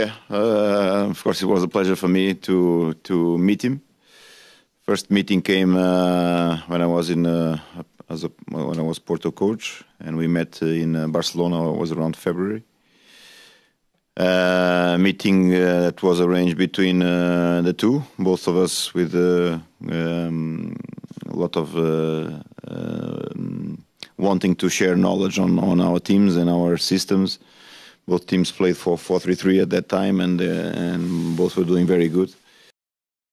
Yeah, uh, of course, it was a pleasure for me to to meet him. First meeting came uh, when I was in uh, as a, when I was Porto coach, and we met in uh, Barcelona. It was around February. Uh, meeting uh, that was arranged between the two, both of us, with um, a lot of um, wanting to share knowledge on on our teams and our systems both teams played for 4-3-3 at that time, and uh, and both were doing very good.